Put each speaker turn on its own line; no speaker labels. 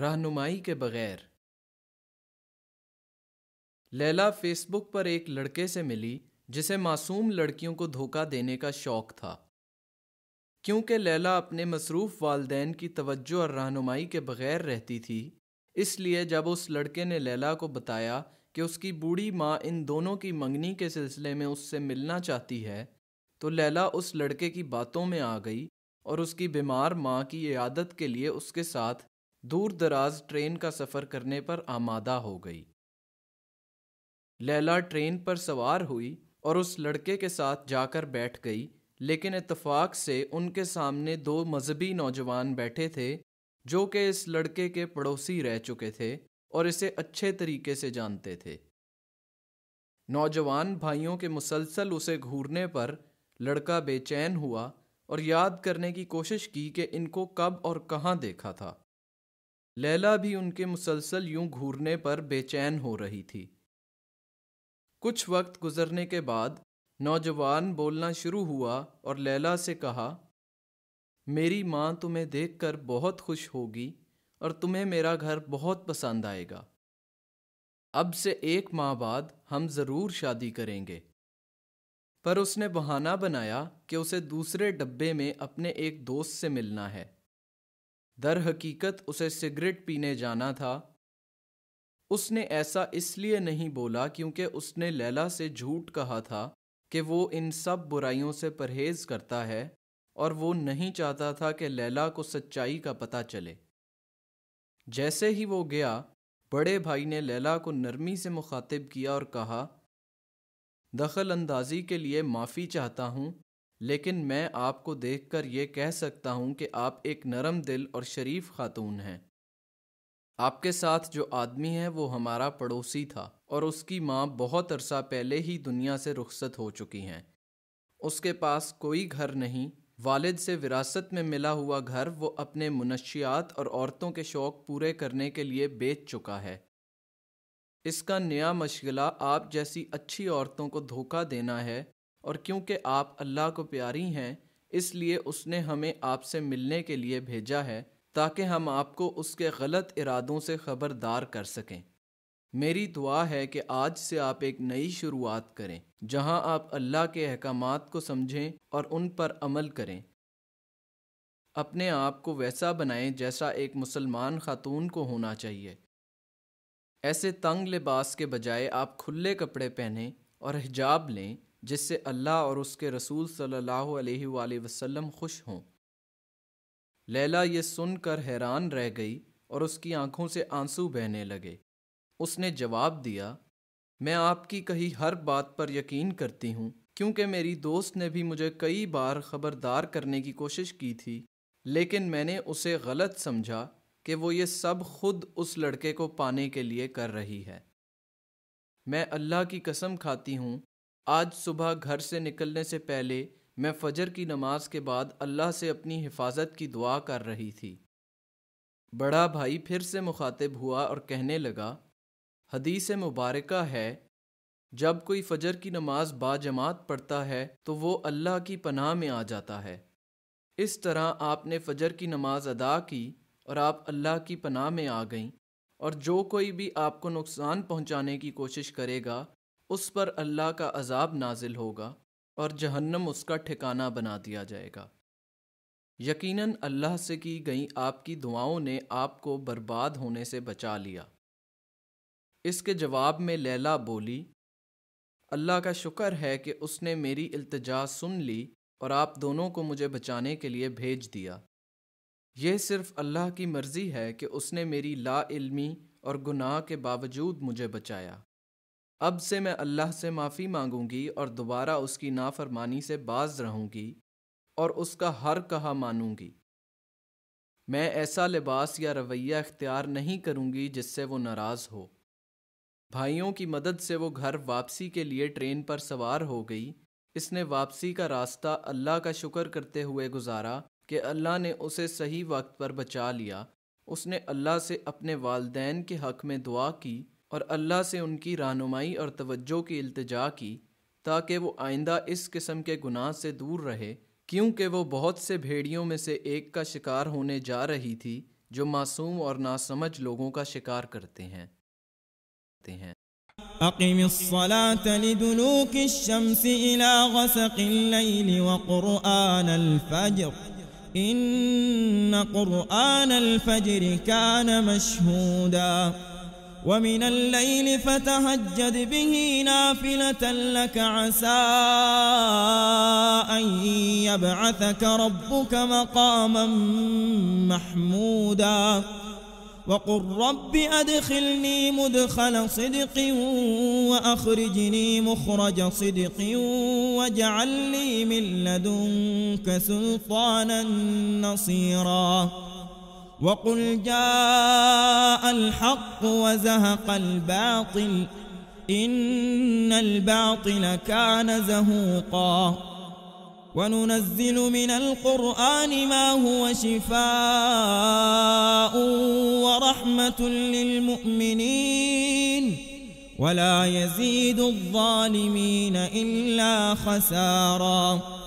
रहनुमाई के बगैर लैला फेसबुक पर एक लड़के से मिली जिसे मासूम लड़कियों को धोखा देने का शौक था क्योंकि लैला अपने मसरूफ़ वालदेन की तवज्जो और रहनुमाई के बगैर रहती थी इसलिए जब उस लड़के ने लैला को बताया कि उसकी बूढ़ी माँ इन दोनों की मंगनी के सिलसिले में उससे मिलना चाहती है तो लैला उस लड़के की बातों में आ गई और उसकी बीमार माँ की ये आदत के लिए उसके साथ दूर दराज ट्रेन का सफ़र करने पर आमादा हो गई लैला ट्रेन पर सवार हुई और उस लड़के के साथ जाकर बैठ गई लेकिन इतफाक़ से उनके सामने दो मजहबी नौजवान बैठे थे जो कि इस लड़के के पड़ोसी रह चुके थे और इसे अच्छे तरीके से जानते थे नौजवान भाइयों के मुसलसल उसे घूरने पर लड़का बेचैन हुआ और याद करने की कोशिश की कि इनको कब और कहाँ देखा था लैला भी उनके मुसलसल यूं घूरने पर बेचैन हो रही थी कुछ वक्त गुजरने के बाद नौजवान बोलना शुरू हुआ और लैला से कहा मेरी माँ तुम्हें देखकर बहुत खुश होगी और तुम्हें मेरा घर बहुत पसंद आएगा अब से एक माह बाद हम ज़रूर शादी करेंगे पर उसने बहाना बनाया कि उसे दूसरे डब्बे में अपने एक दोस्त से मिलना है दर हकीकत उसे सिगरेट पीने जाना था उसने ऐसा इसलिए नहीं बोला क्योंकि उसने लैला से झूठ कहा था कि वो इन सब बुराइयों से परहेज करता है और वो नहीं चाहता था कि लैला को सच्चाई का पता चले जैसे ही वो गया बड़े भाई ने लैला को नरमी से मुखातिब किया और कहा दखल अंदाजी के लिए माफ़ी चाहता हूँ लेकिन मैं आपको देखकर ये कह सकता हूँ कि आप एक नरम दिल और शरीफ खातून हैं आपके साथ जो आदमी है वो हमारा पड़ोसी था और उसकी माँ बहुत अरसा पहले ही दुनिया से रुखसत हो चुकी हैं उसके पास कोई घर नहीं वालिद से विरासत में मिला हुआ घर वो अपने मुनशियात और औरतों के शौक़ पूरे करने के लिए बेच चुका है इसका नया मशगला आप जैसी अच्छी औरतों को धोखा देना है और क्योंकि आप अल्लाह को प्यारी हैं इसलिए उसने हमें आपसे मिलने के लिए भेजा है ताकि हम आपको उसके गलत इरादों से खबरदार कर सकें मेरी दुआ है कि आज से आप एक नई शुरुआत करें जहां आप अल्लाह के अहकाम को समझें और उन पर अमल करें अपने आप को वैसा बनाएं जैसा एक मुसलमान खातून को होना चाहिए ऐसे तंग लिबास के बजाय आप खुले कपड़े पहनें और हिजाब लें जिससे अल्लाह और उसके रसूल सल्लल्लाहु अलैहि वसल्लम खुश हों लैला ये सुनकर हैरान रह गई और उसकी आंखों से आंसू बहने लगे उसने जवाब दिया मैं आपकी कही हर बात पर यकीन करती हूँ क्योंकि मेरी दोस्त ने भी मुझे कई बार खबरदार करने की कोशिश की थी लेकिन मैंने उसे गलत समझा कि वो ये सब खुद उस लड़के को पाने के लिए कर रही है मैं अल्लाह की कसम खाती हूँ आज सुबह घर से निकलने से पहले मैं फजर की नमाज के बाद अल्लाह से अपनी हिफाजत की दुआ कर रही थी बड़ा भाई फिर से मुखातिब हुआ और कहने लगा हदीस मुबारक है जब कोई फजर की नमाज बाजमात पढ़ता है तो वो अल्लाह की पनाह में आ जाता है इस तरह आपने फजर की नमाज अदा की और आप अल्लाह की पनाह में आ गईं और जो कोई भी आपको नुकसान पहुंचाने की कोशिश करेगा उस पर अल्लाह का अजाब नाजिल होगा और जहन्नम उसका ठिकाना बना दिया जाएगा यकीनन अल्लाह से की गई आपकी दुआओं ने आपको बर्बाद होने से बचा लिया इसके जवाब में लैला बोली अल्लाह का शुक्र है कि उसने मेरी इल्तजा सुन ली और आप दोनों को मुझे बचाने के लिए भेज दिया यह सिर्फ अल्लाह की मर्ज़ी है कि उसने मेरी ला इल्मी और गुनाह के बावजूद मुझे बचाया अब से मैं अल्लाह से माफ़ी मांगूंगी और दोबारा उसकी नाफरमानी से बाज रहूंगी और उसका हर कहा मानूंगी मैं ऐसा लिबास या रवैया इख्तियार नहीं करूंगी जिससे वो नाराज़ हो भाइयों की मदद से वो घर वापसी के लिए ट्रेन पर सवार हो गई इसने वापसी का रास्ता अल्लाह का शुक्र करते हुए गुजारा कि अल्लाह ने उसे सही वक्त पर बचा लिया उसने अल्लाह से अपने वालदेन के हक में दुआ की और अल्लाह से उनकी रहनुमाई और तवज्जो की अल्तजा की ताकि वो आइंदा इस किस्म के गुनाह से दूर रहे क्योंकि वो बहुत से भेड़ियों में से एक का शिकार होने जा रही थी जो मासूम और नासमझ लोगों का शिकार करते हैं
أقم الصلاة لدلوك الشمس إلى غسق الليل وقرآن الفجر إن قرآن الفجر كان مشهوداً ومن الليل فتهجد به نافلة لك عسى أن يبعثك ربك مقاما محمودا وقل رب أدخلني مدخل صدق وأخرجني مخرج صدق واجعل لي من لدنك سلطانا نصيراً وقل جاء الحق وزهق الباطل إن الباطل كان زهوقا وننزل من القرآن ما هو شفاء ورحمة للمؤمنين ولا يزيد الظالمين إلا خساراً